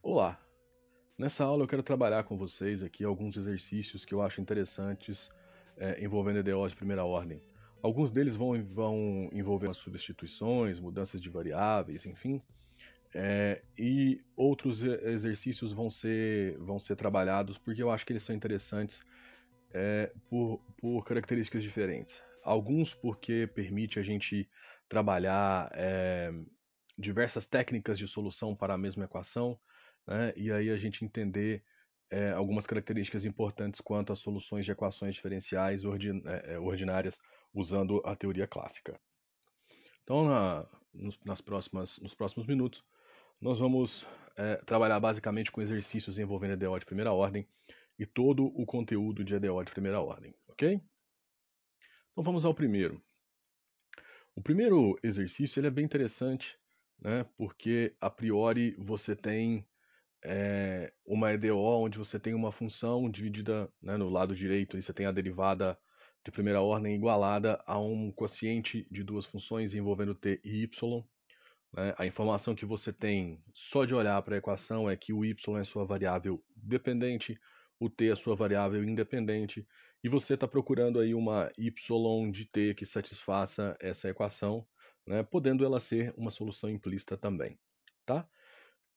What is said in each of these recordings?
Olá! Nessa aula eu quero trabalhar com vocês aqui alguns exercícios que eu acho interessantes é, envolvendo EDOs de primeira ordem. Alguns deles vão, vão envolver substituições, mudanças de variáveis, enfim. É, e outros exercícios vão ser, vão ser trabalhados porque eu acho que eles são interessantes é, por, por características diferentes. Alguns porque permite a gente trabalhar é, diversas técnicas de solução para a mesma equação, né? e aí a gente entender é, algumas características importantes quanto às soluções de equações diferenciais ordin é, é, ordinárias usando a teoria clássica. Então, na, nos, nas próximas, nos próximos minutos, nós vamos é, trabalhar basicamente com exercícios envolvendo a DO de primeira ordem, e todo o conteúdo de EDO de primeira ordem, ok? Então vamos ao primeiro. O primeiro exercício ele é bem interessante, né? Porque a priori você tem é, uma EDO onde você tem uma função dividida né, no lado direito, aí você tem a derivada de primeira ordem igualada a um quociente de duas funções envolvendo t e y. Né? A informação que você tem só de olhar para a equação é que o y é sua variável dependente, o t é sua variável independente, e você está procurando aí uma y de t que satisfaça essa equação, né, podendo ela ser uma solução implícita também. Tá?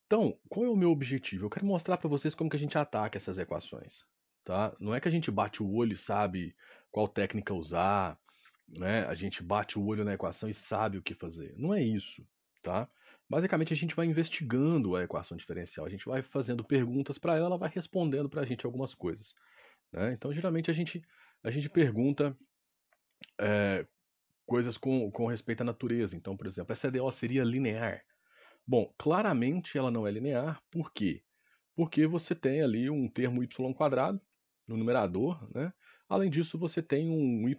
Então, qual é o meu objetivo? Eu quero mostrar para vocês como que a gente ataca essas equações. Tá? Não é que a gente bate o olho e sabe qual técnica usar, né? a gente bate o olho na equação e sabe o que fazer. Não é isso. Tá? Basicamente, a gente vai investigando a equação diferencial, a gente vai fazendo perguntas para ela, ela vai respondendo para a gente algumas coisas. Né? Então, geralmente, a gente, a gente pergunta é, coisas com, com respeito à natureza. Então, por exemplo, essa EDO seria linear? Bom, claramente ela não é linear, por quê? Porque você tem ali um termo y quadrado no numerador, né? Além disso, você tem um y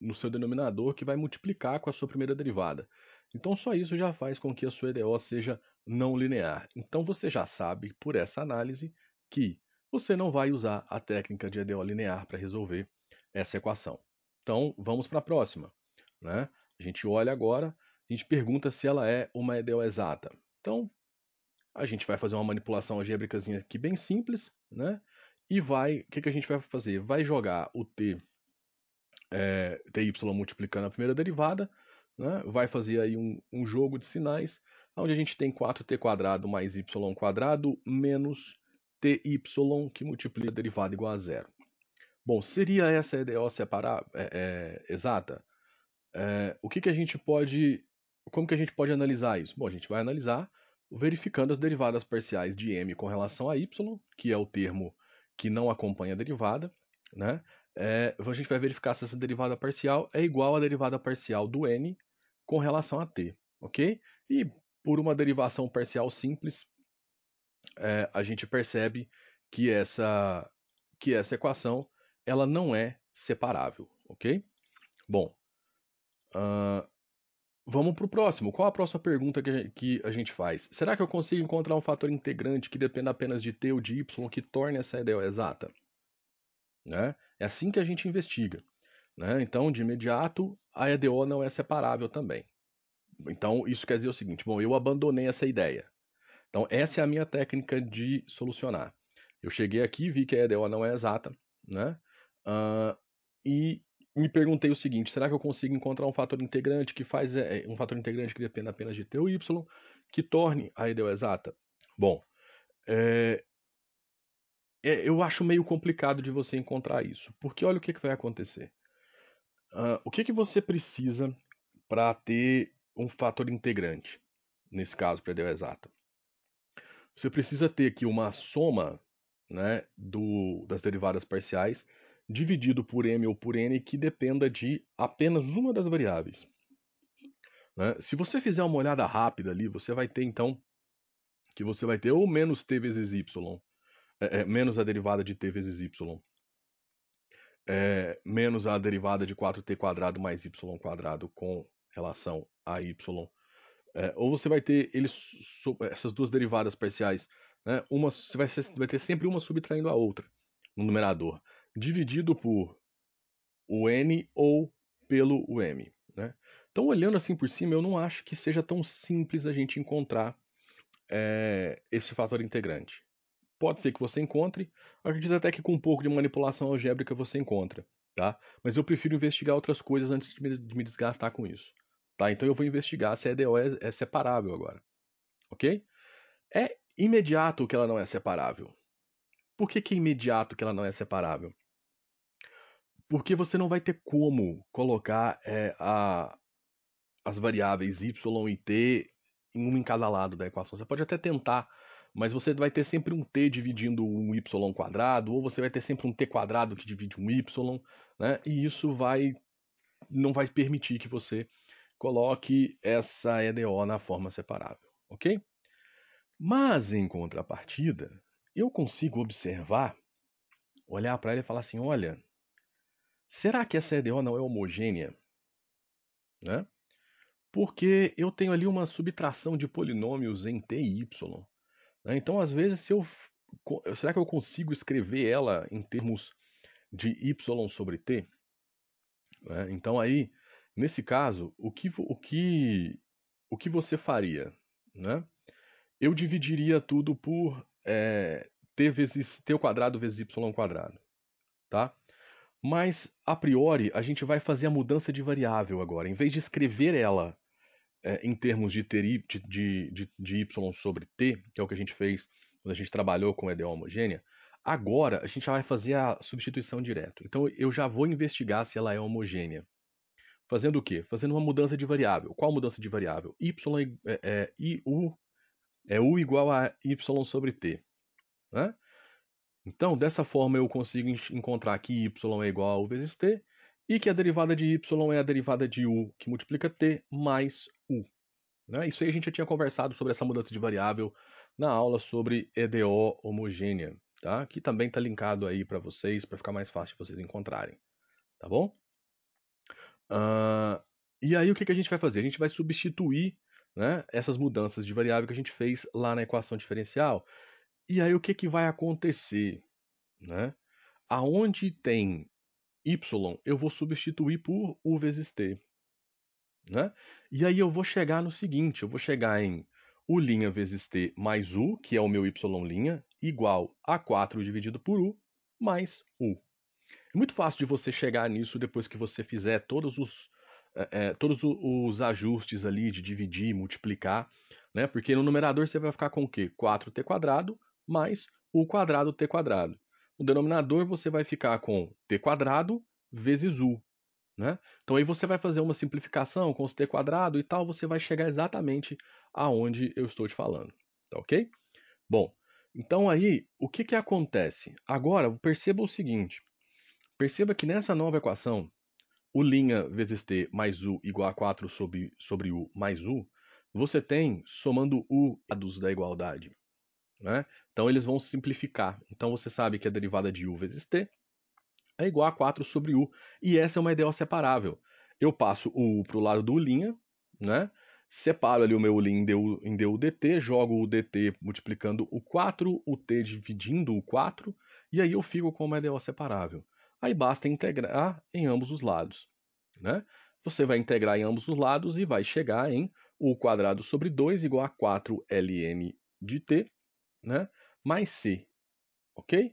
no seu denominador que vai multiplicar com a sua primeira derivada. Então só isso já faz com que a sua EDO seja não linear. Então você já sabe por essa análise que você não vai usar a técnica de EDO linear para resolver essa equação. Então vamos para a próxima. Né? A gente olha agora, a gente pergunta se ela é uma EDO exata. Então a gente vai fazer uma manipulação algébricazinha aqui bem simples, né? E vai, o que, que a gente vai fazer? Vai jogar o t, é, eh, ty multiplicando a primeira derivada né? vai fazer aí um, um jogo de sinais, onde a gente tem 4 quadrado mais quadrado menos ty, que multiplica a derivada igual a zero. Bom, seria essa a EDO separar, é, é, exata? É, o que, que a gente pode. Como que a gente pode analisar isso? Bom, a gente vai analisar verificando as derivadas parciais de m com relação a y, que é o termo que não acompanha a derivada, né? É, a gente vai verificar se essa derivada parcial é igual à derivada parcial do n com relação a t, ok? E por uma derivação parcial simples, é, a gente percebe que essa, que essa equação ela não é separável, ok? Bom, uh, vamos para o próximo. Qual a próxima pergunta que a gente faz? Será que eu consigo encontrar um fator integrante que dependa apenas de t ou de y que torne essa ideia exata? Né? É assim que a gente investiga. Né? Então, de imediato, a EDO não é separável também. Então, isso quer dizer o seguinte: bom, eu abandonei essa ideia. Então, essa é a minha técnica de solucionar. Eu cheguei aqui, vi que a EDO não é exata, né? Uh, e me perguntei o seguinte: será que eu consigo encontrar um fator integrante que faz eh, eh, um fator integrante que dependa apenas de t ou y que torne a EDO exata? Bom, é, é, eu acho meio complicado de você encontrar isso, porque olha o que, que vai acontecer. Uh, o que, que você precisa para ter um fator integrante? Nesse caso, para perdeu exato. Você precisa ter aqui uma soma né, do, das derivadas parciais dividido por m ou por n que dependa de apenas uma das variáveis. Né? Se você fizer uma olhada rápida ali, você vai ter então que você vai ter ou menos t vezes y, é, é, menos a derivada de t vezes y, é, menos a derivada de 4t mais y com relação a y. É, ou você vai ter ele, essas duas derivadas parciais, né, uma, você vai, vai ter sempre uma subtraindo a outra no numerador, dividido por o n ou pelo o m. Né? Então, olhando assim por cima, eu não acho que seja tão simples a gente encontrar é, esse fator integrante. Pode ser que você encontre, acredito até que com um pouco de manipulação algébrica você encontra, tá? Mas eu prefiro investigar outras coisas antes de me, desgastar com isso, tá? Então eu vou investigar se a EDO é, é separável agora, ok? É imediato que ela não é separável. Por que, que é imediato que ela não é separável? Porque você não vai ter como colocar é, a, as variáveis y e t em um em cada lado da equação. Você pode até tentar mas você vai ter sempre um t dividindo um y quadrado, ou você vai ter sempre um t quadrado que divide um y, né? E isso vai não vai permitir que você coloque essa EDO na forma separável, ok? Mas em contrapartida, eu consigo observar, olhar para ela e falar assim, olha, será que essa EDO não é homogênea, né? Porque eu tenho ali uma subtração de polinômios em t e y né? Então, às vezes, se eu, será que eu consigo escrever ela em termos de y sobre t? Né? Então, aí, nesse caso, o que, o que, o que você faria? Né? Eu dividiria tudo por é, t vezes t ao quadrado vezes y ao quadrado, tá? Mas a priori a gente vai fazer a mudança de variável agora. Em vez de escrever ela é, em termos de, ter, de, de, de Y sobre T, que é o que a gente fez quando a gente trabalhou com EDO homogênea, agora a gente já vai fazer a substituição direta. Então eu já vou investigar se ela é homogênea. Fazendo o quê? Fazendo uma mudança de variável. Qual mudança de variável? Y é, é, I, U, é U igual a Y sobre T. Né? Então, dessa forma, eu consigo encontrar que Y é igual a U vezes T e que a derivada de y é a derivada de u, que multiplica t, mais u. Né? Isso aí a gente já tinha conversado sobre essa mudança de variável na aula sobre EDO homogênea, tá? que também está linkado aí para vocês, para ficar mais fácil de vocês encontrarem. Tá bom? Uh, e aí o que, que a gente vai fazer? A gente vai substituir né, essas mudanças de variável que a gente fez lá na equação diferencial. E aí o que, que vai acontecer? Né? Aonde tem y eu vou substituir por u vezes t. Né? E aí eu vou chegar no seguinte, eu vou chegar em u' vezes t mais u, que é o meu y', igual a 4 dividido por u, mais u. É muito fácil de você chegar nisso depois que você fizer todos os, é, todos os ajustes ali de dividir, multiplicar, né? porque no numerador você vai ficar com o quê? 4t² mais u quadrado t quadrado no denominador você vai ficar com t quadrado vezes u. Né? Então aí você vai fazer uma simplificação com os t quadrado e tal, você vai chegar exatamente aonde eu estou te falando. Tá ok? Bom, então aí o que, que acontece? Agora perceba o seguinte: perceba que nessa nova equação, o linha vezes t mais u igual a 4 sobre, sobre u mais u, você tem, somando u dos da igualdade, né? Então eles vão simplificar. Então você sabe que a derivada de u vezes t é igual a 4 sobre u. E essa é uma ideal separável. Eu passo o u para o lado do linha, né? separo ali o meu u em du, dt, jogo o dt multiplicando o 4, o t dividindo o 4, e aí eu fico com uma ideal separável. Aí basta integrar em ambos os lados. Né? Você vai integrar em ambos os lados e vai chegar em u quadrado sobre 2 igual a 4ln de t né? Mais C, ok?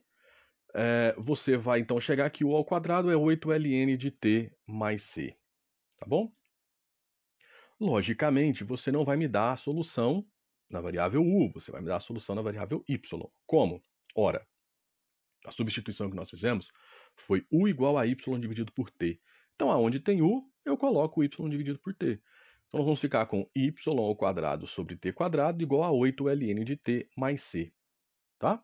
É, você vai então chegar que U ao quadrado é 8ln de T mais C, tá bom? Logicamente, você não vai me dar a solução na variável U, você vai me dar a solução na variável Y. Como? Ora, a substituição que nós fizemos foi U igual a Y dividido por T. Então, aonde tem U, eu coloco Y dividido por T. Então nós vamos ficar com y ao quadrado sobre t quadrado igual a 8ln de t mais c, tá?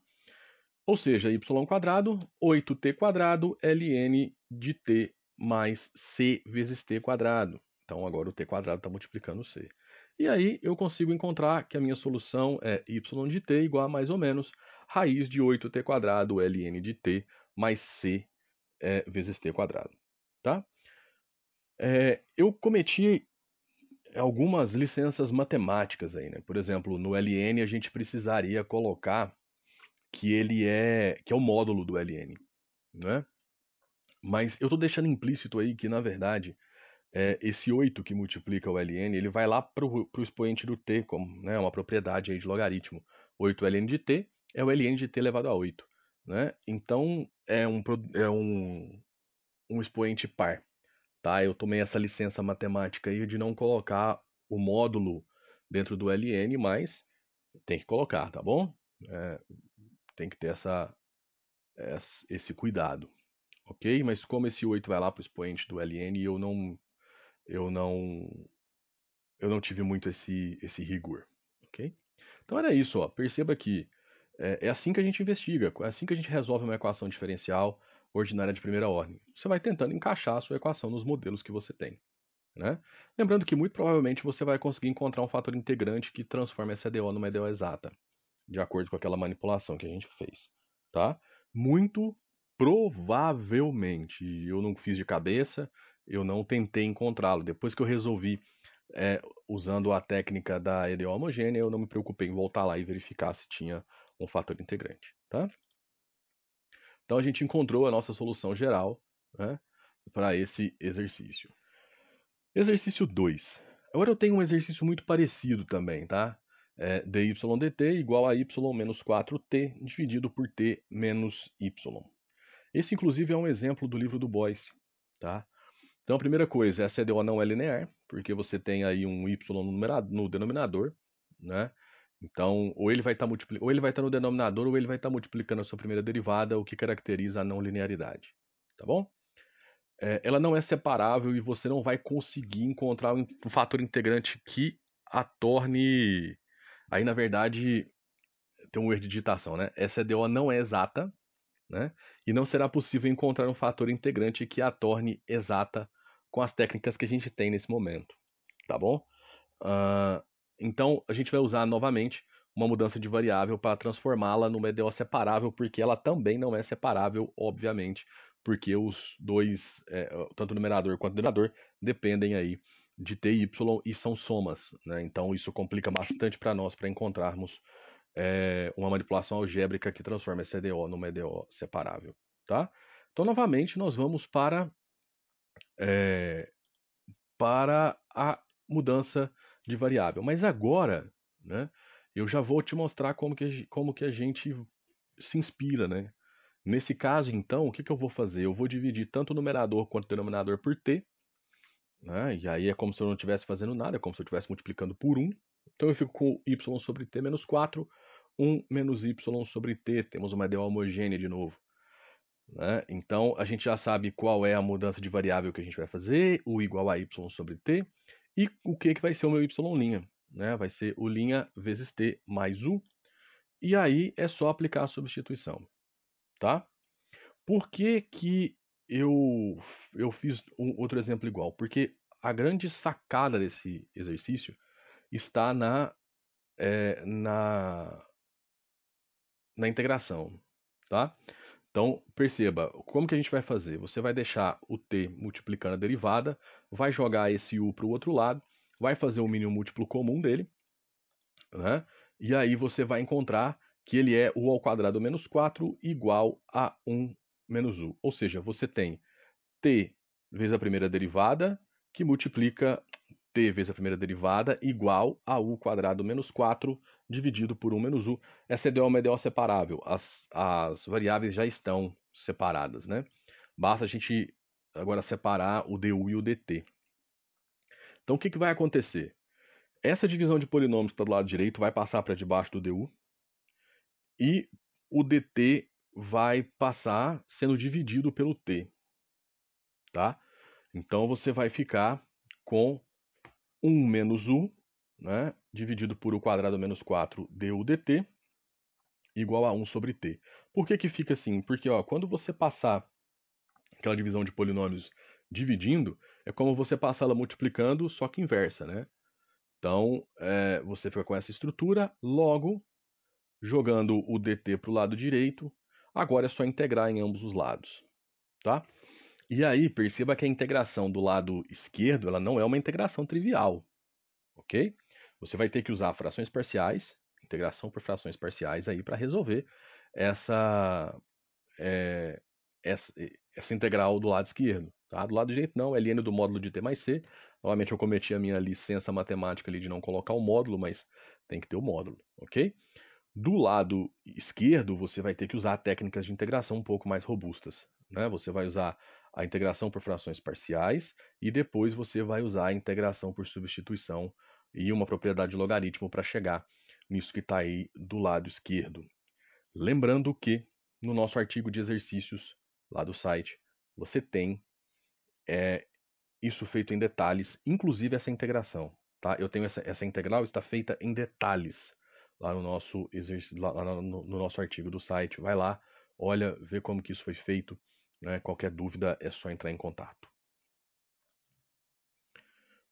Ou seja, y ao quadrado, 8t quadrado ln de t mais c vezes t quadrado. Então agora o t quadrado está multiplicando c. E aí eu consigo encontrar que a minha solução é y de t igual a mais ou menos raiz de 8t quadrado ln de t mais c é, vezes t quadrado, tá? É, eu cometi algumas licenças matemáticas aí, né? Por exemplo, no LN a gente precisaria colocar que ele é que é o módulo do LN, né? Mas eu estou deixando implícito aí que, na verdade, é, esse 8 que multiplica o LN, ele vai lá para o expoente do T, como né, uma propriedade aí de logaritmo. 8LN de T é o LN de T elevado a 8. Né? Então, é um, é um, um expoente par tá? Eu tomei essa licença matemática aí de não colocar o módulo dentro do LN, mas tem que colocar, tá bom? É, tem que ter essa, essa, esse cuidado, ok? Mas como esse 8 vai lá para o expoente do LN, eu não, eu não, eu não tive muito esse, esse rigor, ok? Então era isso, ó. Perceba que é, é assim que a gente investiga, é assim que a gente resolve uma equação diferencial, ordinária de primeira ordem. Você vai tentando encaixar a sua equação nos modelos que você tem. Né? Lembrando que muito provavelmente você vai conseguir encontrar um fator integrante que transforma essa EDO numa EDO exata, de acordo com aquela manipulação que a gente fez. Tá? Muito provavelmente, eu não fiz de cabeça, eu não tentei encontrá-lo. Depois que eu resolvi é, usando a técnica da EDO homogênea, eu não me preocupei em voltar lá e verificar se tinha um fator integrante. Tá? Então a gente encontrou a nossa solução geral né, para esse exercício. Exercício 2. Agora eu tenho um exercício muito parecido também, tá? É, dy dt igual a y menos 4t dividido por t menos y. Esse, inclusive, é um exemplo do livro do Boyce, tá? Então, a primeira coisa, essa EDO é não é linear, porque você tem aí um y no, numerado, no denominador, né? Então, ou ele vai estar tá multipli... ou ele vai estar tá no denominador ou ele vai estar tá multiplicando a sua primeira derivada, o que caracteriza a não linearidade, tá bom? É, ela não é separável e você não vai conseguir encontrar um fator integrante que a torne aí na verdade tem um erro de digitação, né? Essa EDO não é exata, né? E não será possível encontrar um fator integrante que a torne exata com as técnicas que a gente tem nesse momento, tá bom? Uh, então, a gente vai usar novamente uma mudança de variável para transformá-la numa EDO separável, porque ela também não é separável, obviamente, porque os dois, é, tanto o numerador quanto o denominador, dependem aí de t e y e são somas. Né? Então, isso complica bastante para nós para encontrarmos é, uma manipulação algébrica que transforma essa EDO numa EDO separável. Tá? Então, novamente, nós vamos para, é, para a mudança de variável. Mas agora, né, eu já vou te mostrar como que, como que a gente se inspira, né? Nesse caso, então, o que, que eu vou fazer? Eu vou dividir tanto o numerador quanto o denominador por t, né? e aí é como se eu não estivesse fazendo nada, é como se eu estivesse multiplicando por 1. Então eu fico com y sobre t menos 4, 1 menos y sobre t, temos uma ideia homogênea de novo. Né? Então a gente já sabe qual é a mudança de variável que a gente vai fazer, u igual a y sobre t, e o que, que vai ser o meu y'? Né? Vai ser o linha vezes t mais u. E aí é só aplicar a substituição. Tá? Por que, que eu, eu fiz um, outro exemplo igual? Porque a grande sacada desse exercício está na, é, na, na integração. Tá? Então, perceba, como que a gente vai fazer? Você vai deixar o t multiplicando a derivada, vai jogar esse u para o outro lado, vai fazer o mínimo múltiplo comum dele, né? e aí você vai encontrar que ele é u ao quadrado menos 4 igual a 1 menos u. Ou seja, você tem t vezes a primeira derivada, que multiplica vezes a primeira derivada igual a u quadrado menos 4 dividido por 1 menos u. Essa EDO é uma EDO é separável, as, as variáveis já estão separadas. Né? Basta a gente agora separar o du e o dt. Então o que, que vai acontecer? Essa divisão de polinômios que está do lado direito vai passar para debaixo do du e o dt vai passar sendo dividido pelo t. Tá? Então você vai ficar com 1 menos u, né, dividido por u quadrado menos 4 du dt, igual a 1 sobre t. Por que, que fica assim? Porque ó, quando você passar aquela divisão de polinômios dividindo, é como você passar ela multiplicando, só que inversa. Né? Então, é, você fica com essa estrutura, logo, jogando o dt para o lado direito, agora é só integrar em ambos os lados. Tá? E aí, perceba que a integração do lado esquerdo ela não é uma integração trivial, ok? Você vai ter que usar frações parciais, integração por frações parciais aí para resolver essa, é, essa, essa integral do lado esquerdo. Tá? Do lado direito não, é ln do módulo de t mais c. Novamente eu cometi a minha licença matemática ali de não colocar o módulo, mas tem que ter o módulo, ok? Do lado esquerdo, você vai ter que usar técnicas de integração um pouco mais robustas. Né? Você vai usar a integração por frações parciais e depois você vai usar a integração por substituição e uma propriedade de logaritmo para chegar nisso que está aí do lado esquerdo. Lembrando que no nosso artigo de exercícios lá do site você tem é, isso feito em detalhes, inclusive essa integração. Tá? Eu tenho essa, essa integral está feita em detalhes lá no nosso exercício, lá no, no nosso artigo do site. Vai lá, olha, vê como que isso foi feito. Né? Qualquer dúvida é só entrar em contato.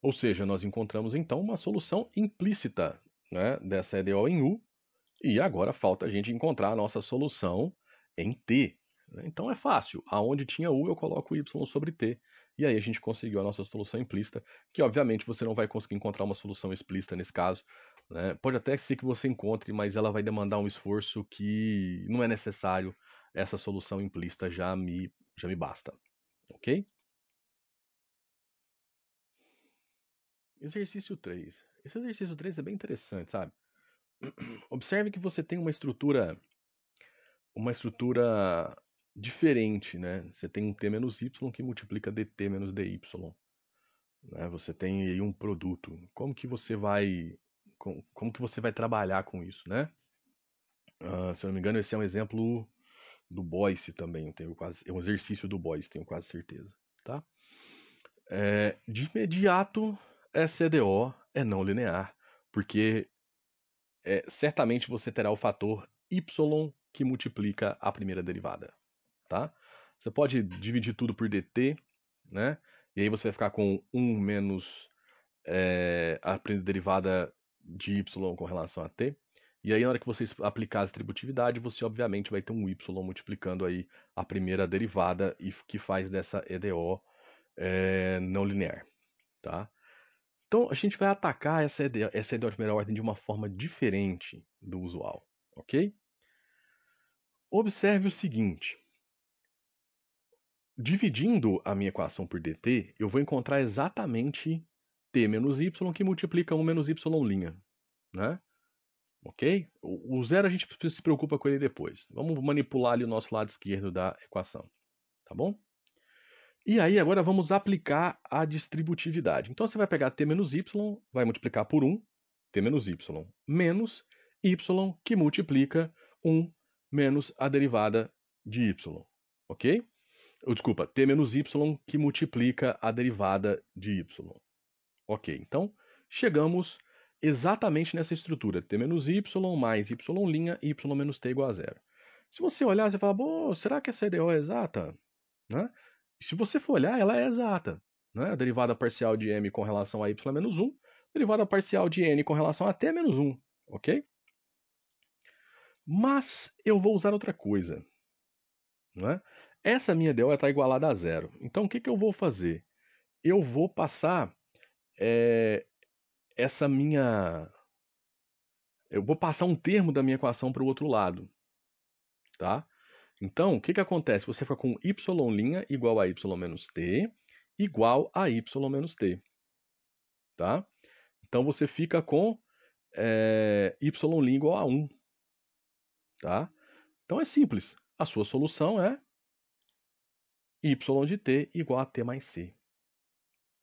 Ou seja, nós encontramos então uma solução implícita né, dessa EDO em U, e agora falta a gente encontrar a nossa solução em T. Né? Então é fácil, aonde tinha U eu coloco Y sobre T, e aí a gente conseguiu a nossa solução implícita, que obviamente você não vai conseguir encontrar uma solução explícita nesse caso. Né? Pode até ser que você encontre, mas ela vai demandar um esforço que não é necessário essa solução implícita já me, já me basta. Ok? Exercício 3. Esse exercício 3 é bem interessante, sabe? Observe que você tem uma estrutura uma estrutura diferente, né? Você tem um t menos y que multiplica dt menos dy. Né? Você tem aí um produto. Como que você vai como, como que você vai trabalhar com isso, né? Uh, se eu não me engano, esse é um exemplo do Boyce também, eu tenho quase, é um exercício do Boyce, tenho quase certeza, tá? É, de imediato, SDO é, é não linear, porque é, certamente você terá o fator y que multiplica a primeira derivada, tá? Você pode dividir tudo por dt, né? E aí você vai ficar com 1 menos é, a primeira derivada de y com relação a t, e aí, na hora que você aplicar a distributividade, você obviamente vai ter um Y multiplicando aí a primeira derivada e que faz dessa EDO é, eh, não linear. Tá? Então, a gente vai atacar essa EDO, essa EDO de primeira ordem de uma forma diferente do usual. Ok? Observe o seguinte. Dividindo a minha equação por dt, eu vou encontrar exatamente t menos y que multiplica 1 menos y'. Né? Ok? O, zero a gente se preocupa com ele depois. Vamos manipular ali o nosso lado esquerdo da equação. Tá bom? E aí agora vamos aplicar a distributividade. Então você vai pegar t menos y, vai multiplicar por 1, t menos y, menos y que multiplica 1 menos a derivada de y, ok? desculpa, t menos y que multiplica a derivada de y. Ok, então chegamos exatamente nessa estrutura, t menos y mais y' y menos t igual a zero. Se você olhar, você fala, Pô, será que essa EDO é, é exata? Né? Se você for olhar, ela é exata. Né? A derivada parcial de m com relação a y menos 1, derivada parcial de n com relação a t menos 1, ok? Mas eu vou usar outra coisa. Né? Essa minha EDO está igualada a zero. Então o que, que eu vou fazer? Eu vou passar é, essa minha. Eu vou passar um termo da minha equação para o outro lado. Tá? Então, o que, que acontece? Você fica com y' igual a y menos t igual a y menos t. Tá? Então, você fica com é, y' igual a 1. Tá? Então, é simples. A sua solução é y de t igual a t mais c.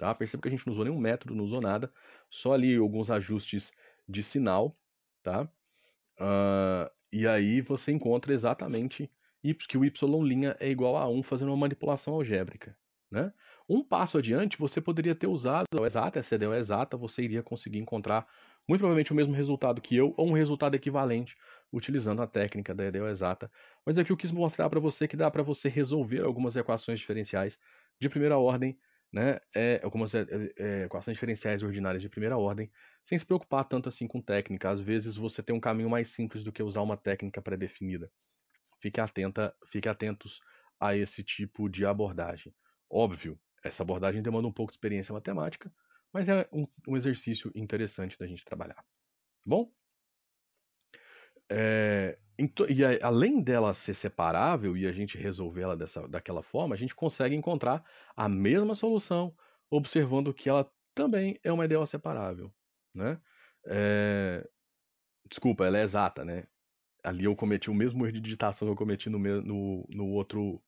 Tá? Perceba que a gente não usou nenhum método, não usou nada, só ali alguns ajustes de sinal, tá? Uh, e aí você encontra exatamente que o y' é igual a 1 fazendo uma manipulação algébrica. Né? Um passo adiante, você poderia ter usado a exata, essa ideia é exata, você iria conseguir encontrar muito provavelmente o mesmo resultado que eu, ou um resultado equivalente, utilizando a técnica da ideia exata. Mas aqui eu quis mostrar para você que dá para você resolver algumas equações diferenciais de primeira ordem né, é, como as é, equações é, diferenciais ordinárias de primeira ordem, sem se preocupar tanto assim com técnica. Às vezes você tem um caminho mais simples do que usar uma técnica pré-definida. Fique, atenta, fique atentos a esse tipo de abordagem. Óbvio, essa abordagem demanda um pouco de experiência matemática, mas é um, um exercício interessante da gente trabalhar. Tá bom? É, então, e a, além dela ser separável e a gente resolver ela dessa, daquela forma, a gente consegue encontrar a mesma solução, observando que ela também é uma ideia separável. Né? É... Desculpa, ela é exata, né? Ali eu cometi o mesmo erro de digitação que eu cometi no, no, no, outro,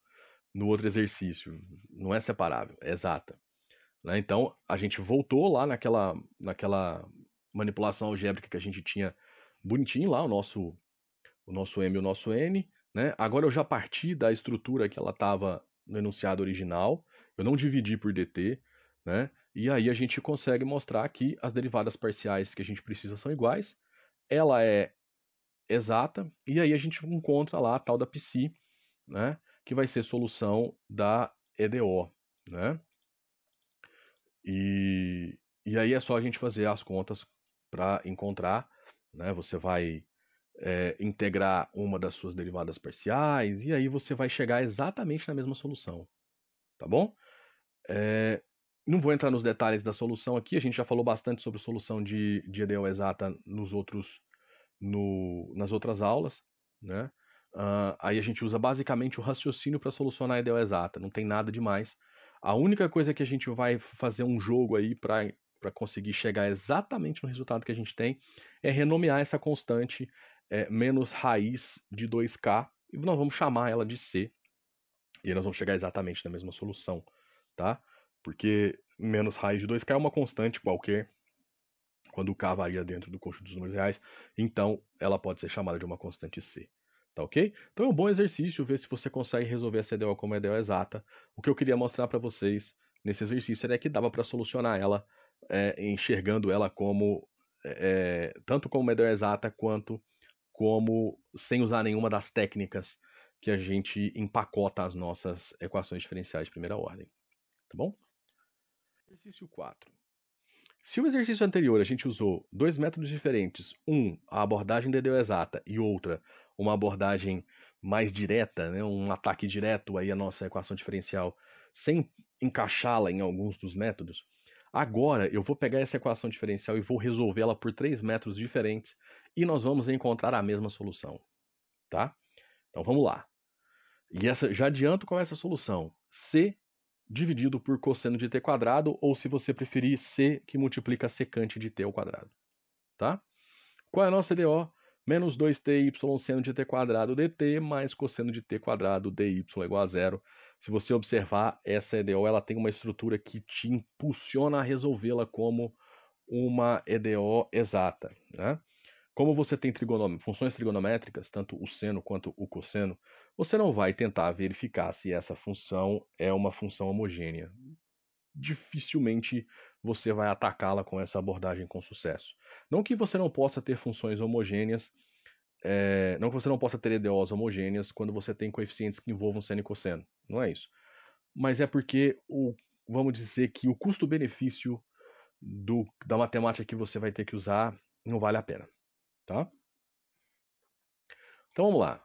no outro exercício. Não é separável, é exata. Né? Então, a gente voltou lá naquela, naquela manipulação algébrica que a gente tinha bonitinho lá, o nosso o nosso M e o nosso N. Né? Agora eu já parti da estrutura que ela estava no enunciado original, eu não dividi por dt, né? e aí a gente consegue mostrar que as derivadas parciais que a gente precisa são iguais, ela é exata, e aí a gente encontra lá a tal da psi, né? que vai ser solução da EDO. Né? E, e aí é só a gente fazer as contas para encontrar. Né? Você vai é, integrar uma das suas derivadas parciais, e aí você vai chegar exatamente na mesma solução. Tá bom? É, não vou entrar nos detalhes da solução aqui, a gente já falou bastante sobre solução de, de EDO exata nos outros, no, nas outras aulas. Né? Uh, aí a gente usa basicamente o raciocínio para solucionar a exata, não tem nada demais. A única coisa que a gente vai fazer um jogo aí para conseguir chegar exatamente no resultado que a gente tem é renomear essa constante é, menos raiz de 2K, e nós vamos chamar ela de C, e nós vamos chegar exatamente na mesma solução, tá? Porque menos raiz de 2K é uma constante qualquer, quando K varia dentro do conjunto dos números reais, então ela pode ser chamada de uma constante C. Tá ok? Então é um bom exercício ver se você consegue resolver essa CDO como a EDO exata. O que eu queria mostrar para vocês nesse exercício era que dava para solucionar ela, é, enxergando ela como é, tanto como uma EDO exata quanto como sem usar nenhuma das técnicas que a gente empacota as nossas equações diferenciais de primeira ordem. Tá bom? Exercício 4. Se o exercício anterior a gente usou dois métodos diferentes, um a abordagem DDO exata e outra uma abordagem mais direta, né, um ataque direto aí à nossa equação diferencial sem encaixá-la em alguns dos métodos, agora eu vou pegar essa equação diferencial e vou resolvê-la por três métodos diferentes e nós vamos encontrar a mesma solução, tá? Então vamos lá. E essa, já adianto qual é essa solução. C dividido por cosseno de t quadrado, ou se você preferir, C que multiplica secante de t ao quadrado, tá? Qual é a nossa DO? Menos 2ty seno de t quadrado dt mais cosseno de t quadrado dy igual a zero. Se você observar, essa EDO é ela tem uma estrutura que te impulsiona a resolvê-la como uma EDO exata. Né? Como você tem trigonom... funções trigonométricas, tanto o seno quanto o cosseno, você não vai tentar verificar se essa função é uma função homogênea. Dificilmente você vai atacá-la com essa abordagem com sucesso. Não que você não possa ter funções homogêneas, é... não que você não possa ter EDOs homogêneas quando você tem coeficientes que envolvam seno e cosseno. Não é isso. Mas é porque o vamos dizer que o custo-benefício da matemática que você vai ter que usar não vale a pena. Tá? Então vamos lá.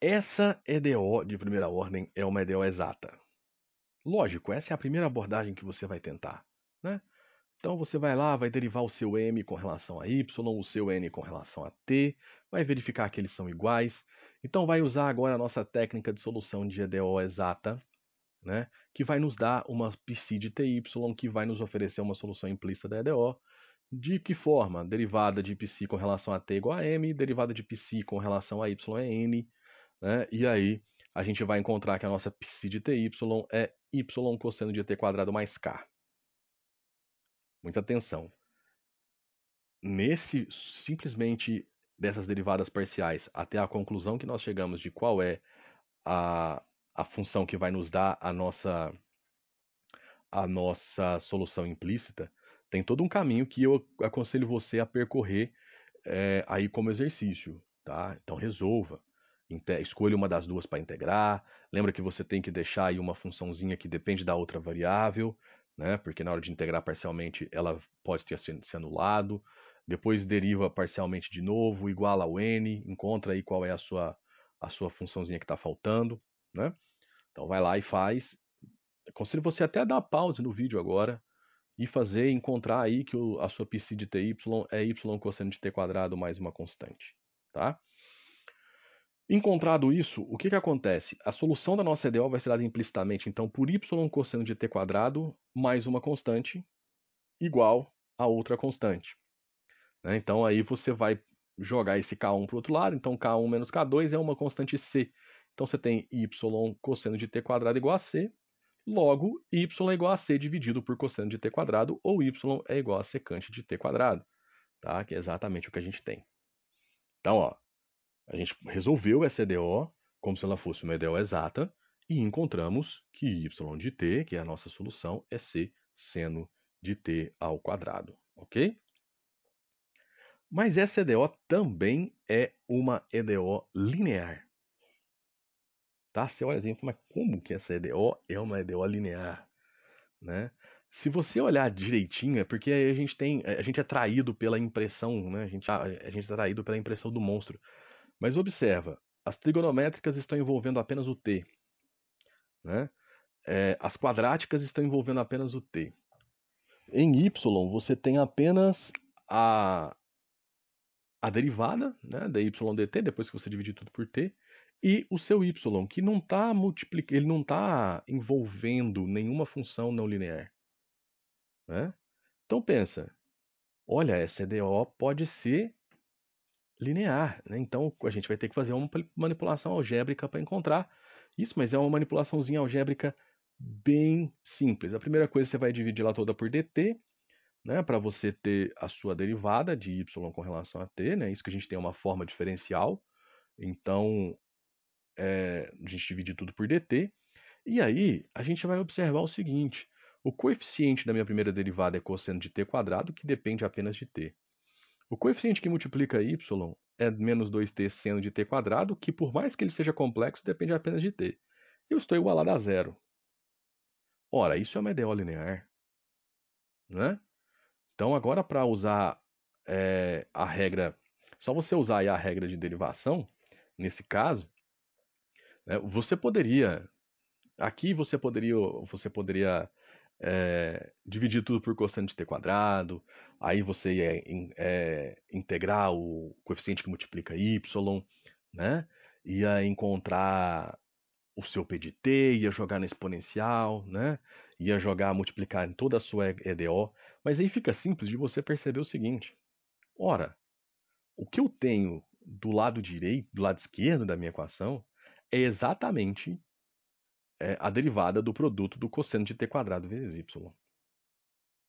Essa EDO de primeira ordem é uma EDO exata. Lógico, essa é a primeira abordagem que você vai tentar. Né? Então você vai lá, vai derivar o seu m com relação a y, o seu n com relação a t, vai verificar que eles são iguais. Então vai usar agora a nossa técnica de solução de EDO exata, né? que vai nos dar uma psi de ty, que vai nos oferecer uma solução implícita da EDO, de que forma? Derivada de psi com relação a t igual a m, derivada de psi com relação a y é n, né? E aí a gente vai encontrar que a nossa psi de ty é y cosseno de t quadrado mais k. Muita atenção. Nesse, simplesmente dessas derivadas parciais até a conclusão que nós chegamos de qual é a, a função que vai nos dar a nossa, a nossa solução implícita, tem todo um caminho que eu aconselho você a percorrer é, aí como exercício, tá? Então resolva. Escolha uma das duas para integrar. Lembra que você tem que deixar aí uma funçãozinha que depende da outra variável, né? Porque na hora de integrar parcialmente ela pode ter se anulado. Depois deriva parcialmente de novo, iguala ao n, encontra aí qual é a sua a sua funçãozinha que está faltando, né? Então vai lá e faz. Aconselho você até a dar pausa no vídeo agora, e fazer encontrar aí que o, a sua psi de ty é y cosseno de t quadrado mais uma constante, tá? Encontrado isso, o que, que acontece? A solução da nossa EDO vai ser dada implicitamente, então, por y cosseno de t quadrado mais uma constante igual a outra constante. Né? Então, aí você vai jogar esse k1 para o outro lado, então k1 menos k2 é uma constante c. Então, você tem y cosseno de t quadrado igual a c, Logo, y é igual a c dividido por cosseno de t quadrado, ou y é igual a secante de t quadrado, tá? que é exatamente o que a gente tem. Então, ó, a gente resolveu essa EDO como se ela fosse uma EDO exata, e encontramos que y de t, que é a nossa solução, é c seno de t ao quadrado, ok? Mas essa EDO também é uma EDO linear. Tá? Você olha assim, mas como que essa EDO é uma EDO linear? Né? Se você olhar direitinho, é porque a gente tem, a gente é traído pela impressão, né? A gente, a, a gente é traído pela impressão do monstro. Mas observa, as trigonométricas estão envolvendo apenas o t, né? É, as quadráticas estão envolvendo apenas o t. Em y você tem apenas a a derivada, né, da y dt depois que você dividir tudo por t, e o seu y, que não está multiplicando, ele não está envolvendo nenhuma função não linear. Né? Então pensa, olha, essa EDO pode ser linear, né? então a gente vai ter que fazer uma manipulação algébrica para encontrar isso, mas é uma manipulaçãozinha algébrica bem simples. A primeira coisa você vai dividir lá toda por dt, né, para você ter a sua derivada de y com relação a t, né? Isso que a gente tem uma forma diferencial. Então, é, a gente divide tudo por dt, e aí a gente vai observar o seguinte, o coeficiente da minha primeira derivada é cosseno de t quadrado, que depende apenas de t. O coeficiente que multiplica y é menos 2t seno de t quadrado, que por mais que ele seja complexo, depende apenas de t. Eu estou igualado a zero. Ora, isso é uma ideia linear. Né? Então, agora, para usar é, a regra, só você usar a regra de derivação, nesse caso, né, você poderia, aqui você poderia, você poderia é, dividir tudo por constante de t quadrado, aí você ia é, integrar o coeficiente que multiplica y, né? Ia encontrar o seu p de t, ia jogar na exponencial, né? Ia jogar, multiplicar em toda a sua EDO, mas aí fica simples de você perceber o seguinte: ora, o que eu tenho do lado direito, do lado esquerdo da minha equação, é exatamente é, a derivada do produto do cosseno de t quadrado vezes y.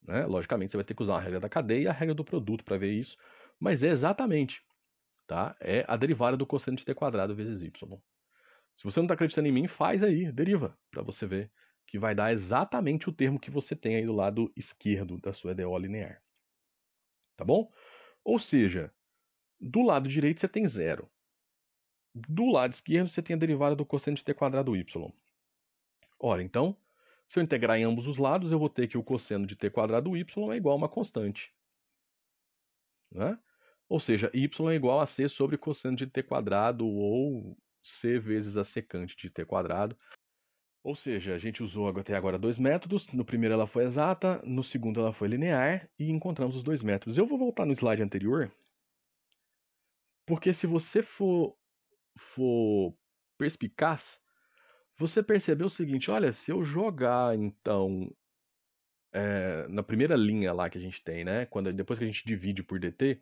Né? Logicamente, você vai ter que usar a regra da cadeia e a regra do produto para ver isso, mas é exatamente tá? é a derivada do cosseno de t quadrado vezes y. Se você não está acreditando em mim, faz aí, deriva, para você ver que vai dar exatamente o termo que você tem aí do lado esquerdo da sua EDO linear. Tá bom? Ou seja, do lado direito você tem zero do lado esquerdo você tem a derivada do cosseno de t quadrado y. Ora, então, se eu integrar em ambos os lados, eu vou ter que o cosseno de t quadrado y é igual a uma constante. Né? Ou seja, y é igual a c sobre cosseno de t quadrado ou c vezes a secante de t quadrado. Ou seja, a gente usou até agora dois métodos. No primeiro ela foi exata, no segundo ela foi linear e encontramos os dois métodos. Eu vou voltar no slide anterior, porque se você for for perspicaz, você percebeu o seguinte: olha, se eu jogar então é, na primeira linha lá que a gente tem, né? Quando, depois que a gente divide por dt,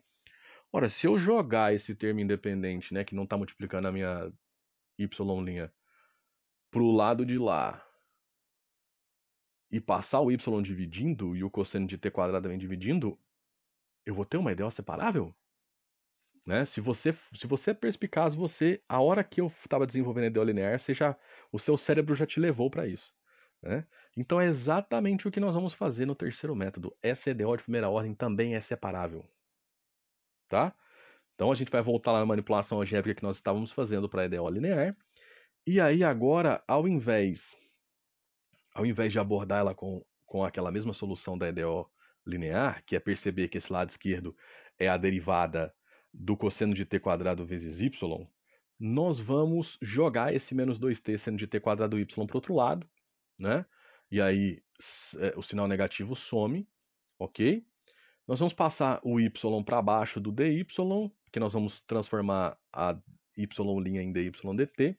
ora, se eu jogar esse termo independente, né, que não está multiplicando a minha y linha, o lado de lá e passar o y dividindo e o cosseno de t quadrado vem dividindo, eu vou ter uma ideia separável? Né? Se, você, se você é perspicaz, você, a hora que eu estava desenvolvendo a ideia linear, você já, o seu cérebro já te levou para isso. Né? Então é exatamente o que nós vamos fazer no terceiro método. Essa EDO de primeira ordem também é separável. Tá? Então a gente vai voltar lá na manipulação algébrica que nós estávamos fazendo para a EDO linear. E aí agora, ao invés, ao invés de abordar ela com, com aquela mesma solução da EDO linear, que é perceber que esse lado esquerdo é a derivada do cosseno de t quadrado vezes y, nós vamos jogar esse menos 2t seno de t quadrado y para o outro lado, né? E aí é, o sinal negativo some, ok? Nós vamos passar o y para baixo do dy, que nós vamos transformar a y' em dy dt,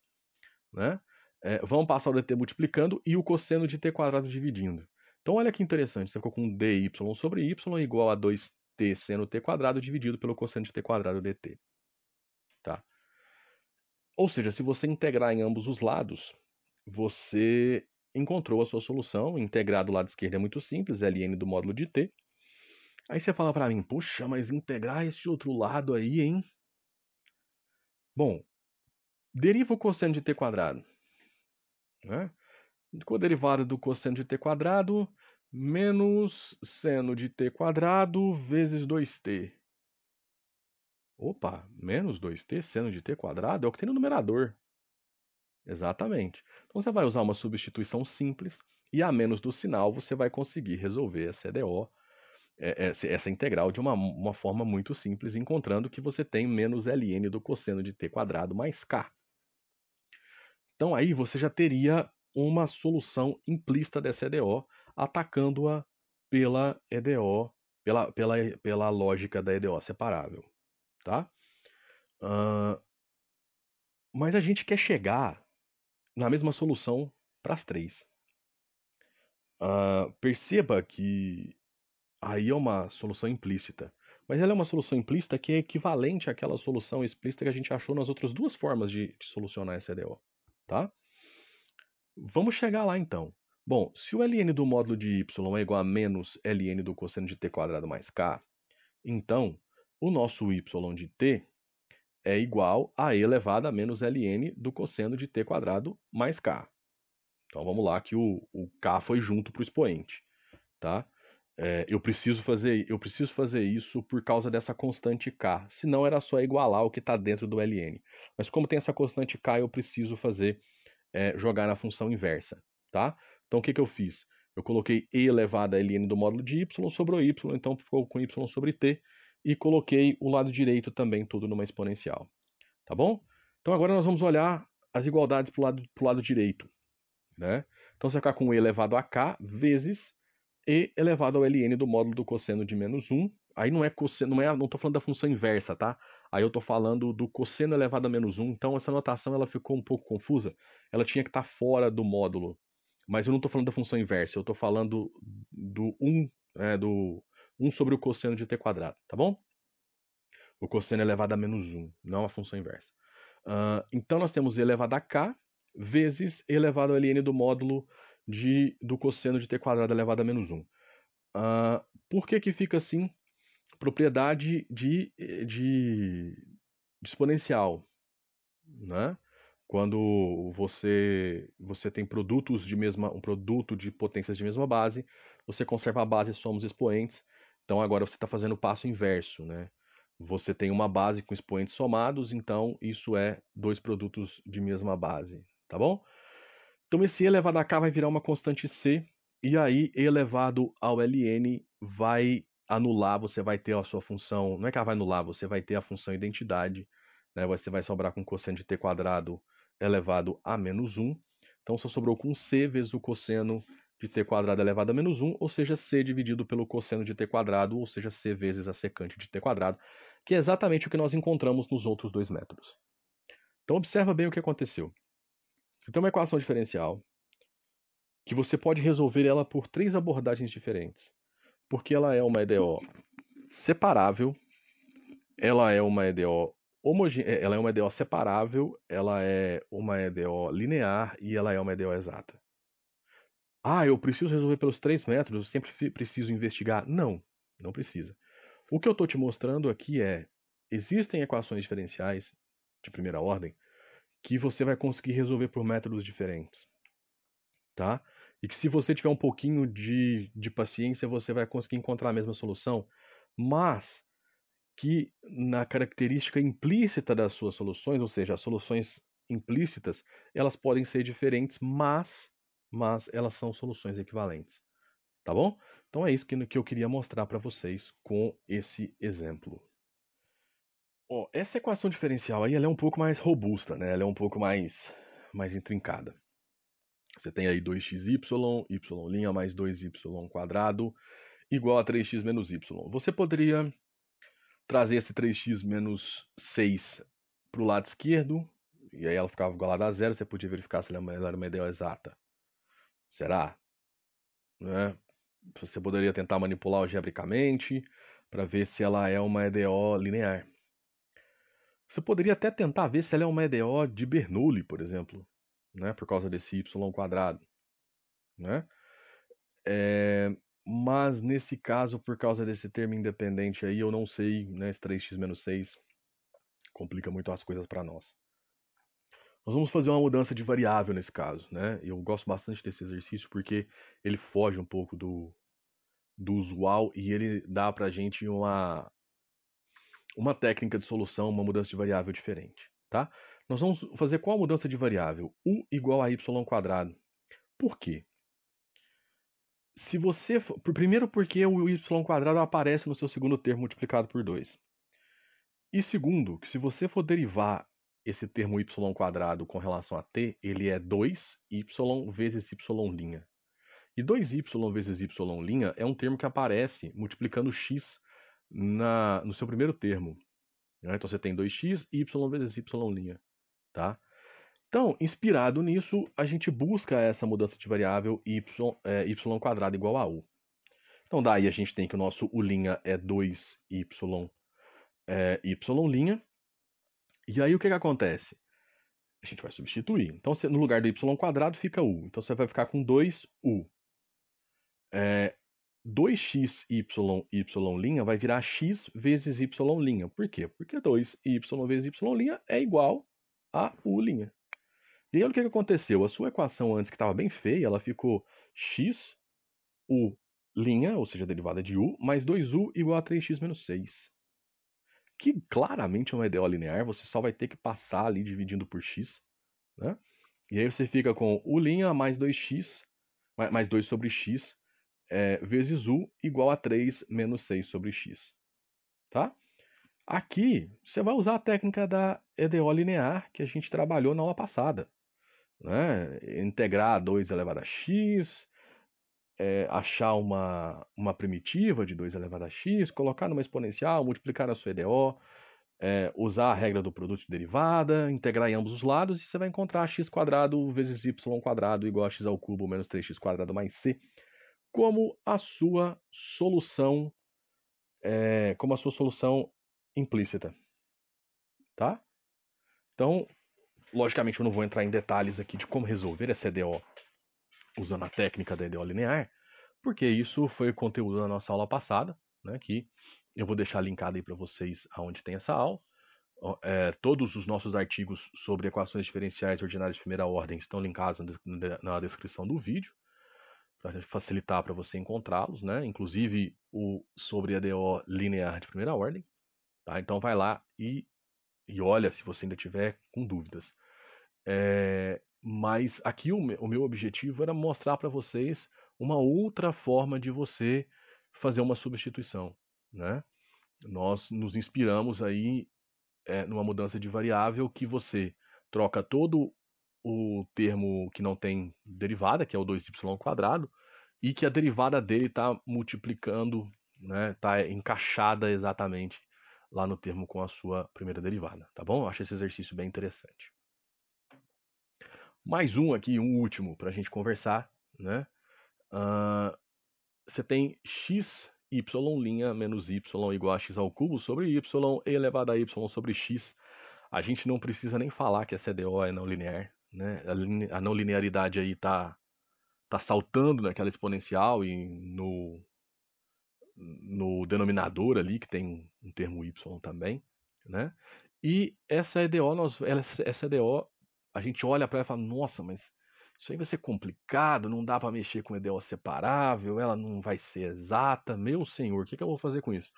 né? É, vamos passar o dt multiplicando e o cosseno de t quadrado dividindo. Então olha que interessante, você ficou com dy sobre y igual a 2 t seno t quadrado dividido pelo cosseno de t quadrado dt. Tá? Ou seja, se você integrar em ambos os lados, você encontrou a sua solução. Integrar do lado esquerdo é muito simples, é ln do módulo de t. Aí você fala para mim, puxa, mas integrar esse outro lado aí, hein? Bom, deriva o cosseno de t quadrado. Né? Com a derivada do cosseno de t quadrado, menos seno de t quadrado vezes 2t. Opa, menos 2t seno de t quadrado é o que tem no numerador. Exatamente. Então você vai usar uma substituição simples e a menos do sinal você vai conseguir resolver essa EDO, é, é, essa integral de uma, uma forma muito simples, encontrando que você tem menos ln do cosseno de t quadrado mais k. Então aí você já teria uma solução implícita dessa EDO atacando-a pela EDO, pela, pela, pela lógica da EDO separável, tá? Uh, mas a gente quer chegar na mesma solução para as três. Uh, perceba que aí é uma solução implícita. Mas ela é uma solução implícita que é equivalente àquela solução explícita que a gente achou nas outras duas formas de, de solucionar essa EDO. Tá? Vamos chegar lá então. Bom, se o ln do módulo de y é igual a menos ln do cosseno de t quadrado mais k, então o nosso y de t é igual a e elevado a menos ln do cosseno de t quadrado mais k. Então vamos lá que o, o k foi junto para o expoente, tá? É, eu, preciso fazer, eu preciso fazer isso por causa dessa constante k, senão era só igualar o que está dentro do ln. Mas como tem essa constante k, eu preciso fazer é, jogar na função inversa, tá? Então o que, que eu fiz? Eu coloquei e elevado a ln do módulo de y, sobre o y, então ficou com y sobre t, e coloquei o lado direito também tudo numa exponencial. Tá bom? Então agora nós vamos olhar as igualdades para o lado, lado direito. Né? Então você vai ficar com e elevado a k vezes e elevado ao ln do módulo do cosseno de menos 1. Aí não é cosseno, não é, não estou falando da função inversa, tá? Aí eu estou falando do cosseno elevado a menos 1. Então essa notação ela ficou um pouco confusa. Ela tinha que estar tá fora do módulo mas eu não estou falando da função inversa, eu estou falando do 1, né, do 1 sobre o cosseno de t quadrado, tá bom? O cosseno é elevado a menos 1, não a função inversa. Uh, então nós temos e elevado a k vezes e elevado a ln do módulo de, do cosseno de t quadrado elevado a menos 1. Uh, por que, que fica assim? Propriedade de, de, de exponencial. Né? Quando você você tem produtos de mesma um produto de potências de mesma base, você conserva a base somos expoentes. Então agora você está fazendo o passo inverso, né? Você tem uma base com expoentes somados, então isso é dois produtos de mesma base, tá bom? Então esse E elevado a K vai virar uma constante C, e aí E elevado ao Ln vai anular, você vai ter a sua função, não é que ela vai anular, você vai ter a função identidade, né? Você vai sobrar com cosseno de T quadrado elevado a menos 1. Então só sobrou com c vezes o cosseno de t quadrado elevado a menos 1, ou seja, c dividido pelo cosseno de t quadrado, ou seja, c vezes a secante de t quadrado, que é exatamente o que nós encontramos nos outros dois métodos. Então observa bem o que aconteceu. Você tem uma equação diferencial que você pode resolver ela por três abordagens diferentes, porque ela é uma EDO separável, ela é uma EDO é, ela é uma EDO separável, ela é uma EDO linear e ela é uma EDO exata. Ah, eu preciso resolver pelos três métodos, eu sempre preciso investigar. Não, não precisa. O que eu estou te mostrando aqui é: existem equações diferenciais de primeira ordem que você vai conseguir resolver por métodos diferentes. Tá? E que se você tiver um pouquinho de, de paciência, você vai conseguir encontrar a mesma solução. Mas que na característica implícita das suas soluções, ou seja, as soluções implícitas, elas podem ser diferentes, mas, mas elas são soluções equivalentes. Tá bom? Então é isso que, que eu queria mostrar para vocês com esse exemplo. essa equação diferencial aí ela é um pouco mais robusta, né? ela é um pouco mais, mais intrincada. Você tem aí 2xy, y' mais 2y quadrado, igual a 3x menos y. Você poderia trazer esse 3x menos 6 para o lado esquerdo, e aí ela ficava igualada a zero, você podia verificar se ela era uma ideia exata. Será? Né? Você poderia tentar manipular algebricamente para ver se ela é uma EDO linear. Você poderia até tentar ver se ela é uma EDO de Bernoulli, por exemplo, né? por causa desse y Né? É... Mas nesse caso, por causa desse termo independente aí, eu não sei, né, esse 3x-6 complica muito as coisas para nós. Nós vamos fazer uma mudança de variável nesse caso, né? Eu gosto bastante desse exercício porque ele foge um pouco do, do usual e ele dá para a gente uma, uma técnica de solução, uma mudança de variável diferente, tá? Nós vamos fazer qual mudança de variável? U igual a y quadrado. Por quê? se você. For, primeiro, porque o y quadrado aparece no seu segundo termo multiplicado por 2. E segundo, que se você for derivar esse termo y quadrado com relação a t, ele é 2y vezes y'. E 2y vezes y' é um termo que aparece multiplicando x na, no seu primeiro termo. Né? Então você tem 2x, y vezes y'. Tá? Então, inspirado nisso, a gente busca essa mudança de variável y, é, y quadrado igual a u. Então, daí a gente tem que o nosso u' é 2y, é, y'. Eh, e aí, o que, que acontece? A gente vai substituir. Então, no lugar do y quadrado fica u. Então, você vai ficar com 2u. É, 2xy, y' vai virar x vezes y'. Por quê? Porque 2y vezes y' é igual a u'. E aí olha o que, aconteceu. A sua equação antes, que estava bem feia, ela ficou x, u, linha, ou seja, a derivada de u, mais 2u igual a 3x menos 6. Que claramente é uma EDO linear, você só vai ter que passar ali dividindo por x. Né? E aí você fica com u' linha mais 2x, mais 2 sobre x, é, vezes u igual a 3 menos 6 sobre x. Tá? Aqui, você vai usar a técnica da EDO linear que a gente trabalhou na aula passada né? integrar 2 elevado a x, é, achar uma, uma primitiva de 2 elevado a x, colocar numa exponencial, multiplicar a sua EDO, é, usar a regra do produto de derivada, integrar em ambos os lados e você vai encontrar x quadrado vezes y quadrado igual a x ao cubo menos 3x quadrado mais c como a sua solução é, como a sua solução implícita, tá? Então Logicamente, eu não vou entrar em detalhes aqui de como resolver essa EDO usando a técnica da EDO linear, porque isso foi conteúdo da nossa aula passada, né, que eu vou deixar linkado aí para vocês aonde tem essa aula. É, todos os nossos artigos sobre equações diferenciais ordinárias de primeira ordem estão linkados na descrição do vídeo, para facilitar para você encontrá-los, né? inclusive o sobre EDO linear de primeira ordem. Tá? Então vai lá e, e olha se você ainda tiver com dúvidas. É, mas aqui o, o meu objetivo era mostrar para vocês uma outra forma de você fazer uma substituição, né? Nós nos inspiramos aí é, numa mudança de variável que você troca todo o termo que não tem derivada, que é o 2y quadrado, e que a derivada dele está multiplicando, está né, tá encaixada exatamente lá no termo com a sua primeira derivada, tá bom? Eu acho esse exercício bem interessante. Mais um aqui, um último para a gente conversar, né? Uh, você tem x y linha menos y igual a x ao cubo sobre y elevado a y sobre x. A gente não precisa nem falar que a CDO é, é não linear, né? A não linearidade aí tá tá saltando naquela exponencial e no no denominador ali que tem um termo y também, né? E essa EDO é nós essa EDO a gente olha para ela e fala: nossa, mas isso aí vai ser complicado, não dá para mexer com EDO separável, ela não vai ser exata, meu senhor, o que, que, eu vou fazer com isso?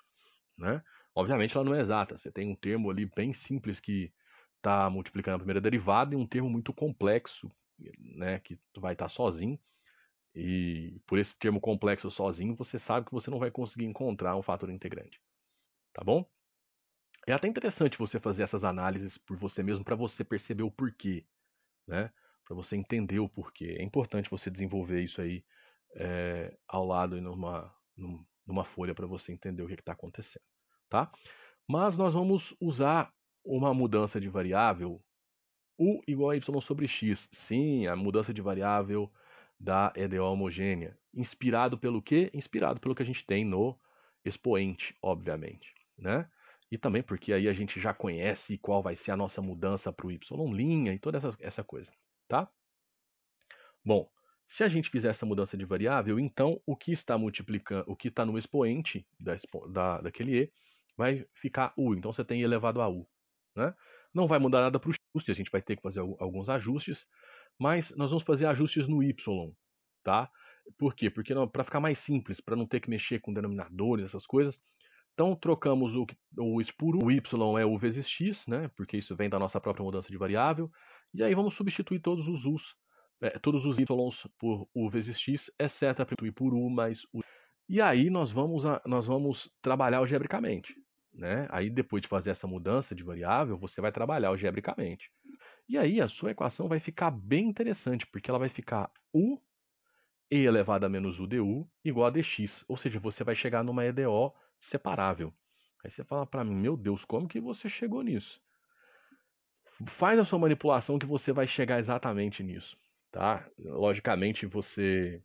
Né? Obviamente ela não é exata, você tem um termo ali bem simples que está multiplicando a primeira derivada e um termo muito complexo, né, que vai estar tá sozinho, e por esse termo complexo sozinho, você sabe que você não vai conseguir encontrar um fator integrante, tá bom? É até interessante você fazer essas análises por você mesmo para você perceber o porquê, né? Para você entender o porquê. É importante você desenvolver isso aí é, ao lado e numa, numa folha para você entender o que está acontecendo, tá? Mas nós vamos usar uma mudança de variável U igual a Y sobre X. Sim, a mudança de variável da EDO homogênea. Inspirado pelo quê? Inspirado pelo que a gente tem no expoente, obviamente. Né? e também porque aí a gente já conhece qual vai ser a nossa mudança para o y linha e toda essa, essa coisa, tá? Bom, se a gente fizer essa mudança de variável, então o que está multiplicando, o que está no expoente da, da, daquele e vai ficar u. Então você tem elevado a u. Né? Não vai mudar nada para o x, a gente vai ter que fazer alguns ajustes, mas nós vamos fazer ajustes no y, tá? Por quê? Porque para ficar mais simples, para não ter que mexer com denominadores, essas coisas, então trocamos o, o espuro, o y é u vezes x, né? porque isso vem da nossa própria mudança de variável, e aí vamos substituir todos os u's, é, todos os y's por u vezes x, exceto a substituir por u mais u. E aí nós vamos, a, nós vamos trabalhar algebricamente. Né? Aí depois de fazer essa mudança de variável, você vai trabalhar algebricamente. E aí a sua equação vai ficar bem interessante, porque ela vai ficar u e elevado a menos u du igual a dx. Ou seja, você vai chegar numa EDO separável. Aí você fala para mim, meu Deus, como que você chegou nisso? Faz a sua manipulação que você vai chegar exatamente nisso, tá? Logicamente você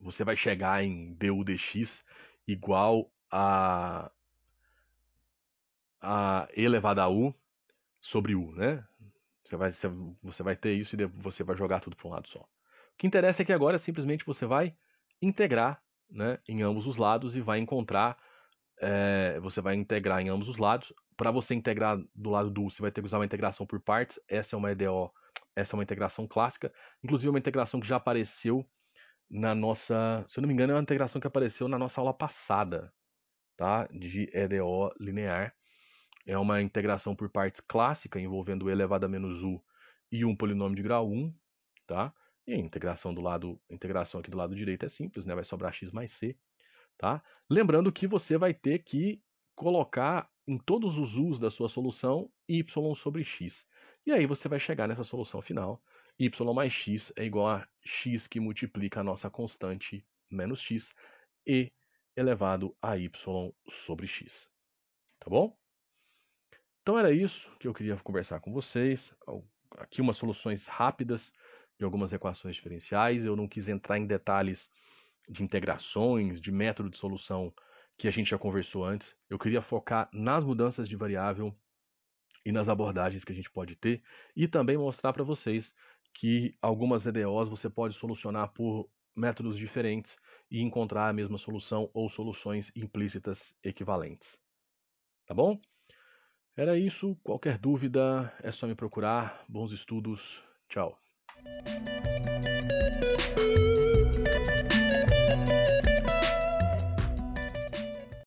você vai chegar em dudx igual a a elevado a u sobre u, né? Você vai, você vai ter isso e você vai jogar tudo para um lado só. O que interessa é que agora simplesmente você vai integrar né, em ambos os lados e vai encontrar, é, você vai integrar em ambos os lados. Para você integrar do lado do U, você vai ter que usar uma integração por partes. Essa é uma EDO, essa é uma integração clássica, inclusive é uma integração que já apareceu na nossa, se eu não me engano, é uma integração que apareceu na nossa aula passada, tá? De EDO linear. É uma integração por partes clássica envolvendo elevado a menos u e um polinômio de grau 1, tá? E a integração do lado, integração aqui do lado direito é simples, né? Vai sobrar x mais c, tá? Lembrando que você vai ter que colocar em todos os u's da sua solução y sobre x. E aí você vai chegar nessa solução final, y mais x é igual a x que multiplica a nossa constante menos x e elevado a y sobre x. Tá bom? Então era isso que eu queria conversar com vocês. Aqui umas soluções rápidas de algumas equações diferenciais. Eu não quis entrar em detalhes de integrações, de método de solução que a gente já conversou antes. Eu queria focar nas mudanças de variável e nas abordagens que a gente pode ter e também mostrar para vocês que algumas EDOs você pode solucionar por métodos diferentes e encontrar a mesma solução ou soluções implícitas equivalentes. Tá bom? Era isso. Qualquer dúvida é só me procurar. Bons estudos. Tchau. Thank you.